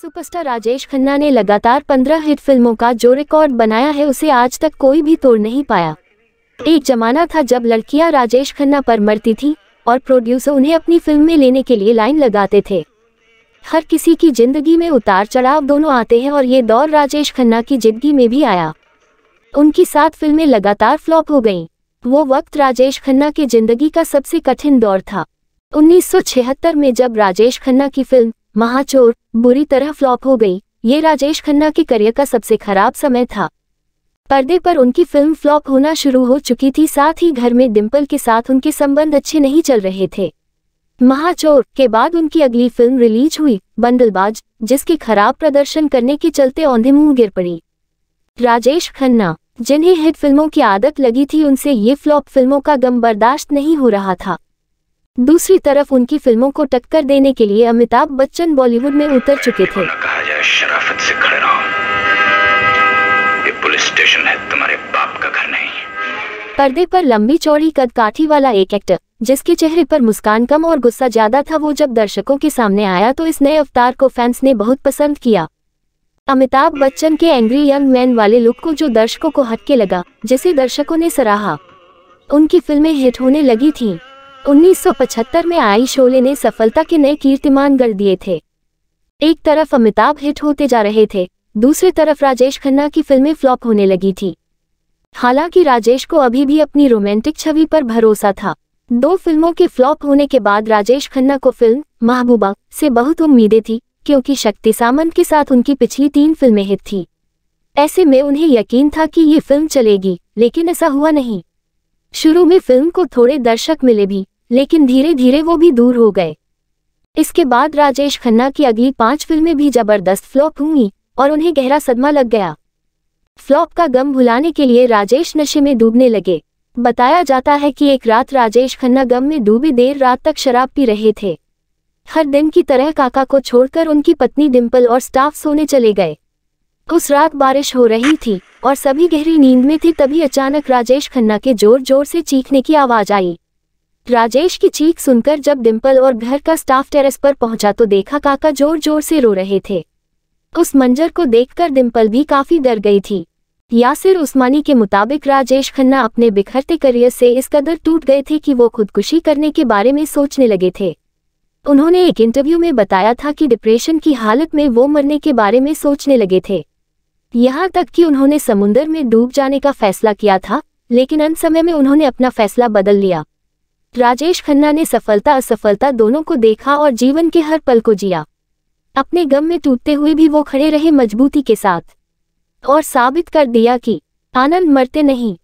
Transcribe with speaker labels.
Speaker 1: Superstar Rajesh Khanna ने लगातार पंद्रह हिट फिल्मों का जो रिकॉर्ड बनाया है उसे आज तक कोई भी तोड़ नहीं पाया एक जमाना था जब लड़कियां राजेश खन्ना पर मरती थीं और प्रोड्यूसर उन्हें अपनी फिल्म में लेने के लिए लाइन लगाते थे हर किसी की जिंदगी में उतार चढ़ाव दोनों आते हैं और ये दौर राजेश खन्ना की जिंदगी में भी आया उनकी सात फिल्में लगातार फ्लॉप हो गईं। वो वक्त राजेश खन्ना की जिंदगी का सबसे कठिन दौर था उन्नीस में जब राजेश खन्ना की फिल्म महाचोर बुरी तरह फ्लॉप हो गई ये राजेश खन्ना के करियर का सबसे खराब समय था पर्दे पर उनकी फिल्म फ्लॉप होना शुरू हो चुकी थी साथ ही घर में डिम्पल के साथ उनके संबंध अच्छे नहीं चल रहे थे महाचोर के बाद उनकी अगली फिल्म रिलीज हुई बंदलबाज जिसके खराब प्रदर्शन करने के चलते औंधे मुंह गिर पड़ी राजेश खन्ना जिन्हें हिट फिल्मों की आदत लगी थी उनसे ये फ्लॉप फिल्मों का गम बर्दाश्त नहीं हो रहा था दूसरी तरफ उनकी फिल्मों को टक्कर देने के लिए अमिताभ बच्चन बॉलीवुड में उतर चुके थे शराफत से खड़े रहो ये पुलिस स्टेशन है तुम्हारे बाप का घर नहीं पर्दे पर लंबी चौड़ी कद काठी वाला एक एक्टर जिसके चेहरे पर मुस्कान कम और गुस्सा ज्यादा था वो जब दर्शकों के सामने आया तो इस नए अवतार को फैंस ने बहुत पसंद किया अमिताभ बच्चन के एंग्री यंग मैन वाले लुक को जो दर्शकों को हटके लगा जिसे दर्शकों ने सराहा उनकी फिल्में हिट होने लगी थीं। 1975 में आई शोले ने सफलता के नए कीर्तिमान गढ़ दिए थे एक तरफ अमिताभ हिट होते जा रहे थे दूसरी तरफ राजेश खन्ना की फिल्में फ्लॉप होने लगी थी हालांकि राजेश को अभी भी अपनी रोमांटिक छवि पर भरोसा था दो फिल्मों के फ्लॉप होने के बाद राजेश खन्ना को फिल्म महबूबा से बहुत उम्मीदें थी क्योंकि शक्ति सामंत के साथ उनकी पिछली तीन फिल्में हिट थी ऐसे में उन्हें यकीन था कि ये फिल्म चलेगी लेकिन ऐसा हुआ नहीं शुरू में फिल्म को थोड़े दर्शक मिले भी लेकिन धीरे धीरे वो भी दूर हो गए इसके बाद राजेश खन्ना की अगली पांच फिल्में भी जबरदस्त फ्लॉप हुई और उन्हें गहरा सदमा लग गया फ्लॉप का गम भुलाने के लिए राजेश नशे में डूबने लगे बताया जाता है कि एक रात राजेश खन्ना गम में डूबे देर रात तक शराब पी रहे थे हर दिन की तरह काका को छोड़कर उनकी पत्नी डिम्पल और स्टाफ सोने चले गए उस रात बारिश हो रही थी और सभी गहरी नींद में थे तभी अचानक राजेश खन्ना के जोर जोर से चीखने की आवाज आई राजेश की चीख सुनकर जब डिम्पल और घर का स्टाफ टेरेस पर पहुंचा तो देखा काका जोर जोर से रो रहे थे उस मंजर को देखकर डिम्पल भी काफी डर गई थी यासिर उस्मानी के मुताबिक राजेश खन्ना अपने बिखरते करियर से इस कदर टूट गए थे कि वो खुदकुशी करने के बारे में सोचने लगे थे उन्होंने एक इंटरव्यू में बताया था कि डिप्रेशन की हालत में वो मरने के बारे में सोचने लगे थे यहाँ तक कि उन्होंने समुन्द्र में डूब जाने का फैसला किया था लेकिन अंत समय में उन्होंने अपना फैसला बदल लिया राजेश खन्ना ने सफलता असफलता दोनों को देखा और जीवन के हर पल को जिया अपने गम में टूटते हुए भी वो खड़े रहे मजबूती के साथ और साबित कर दिया कि आनंद मरते नहीं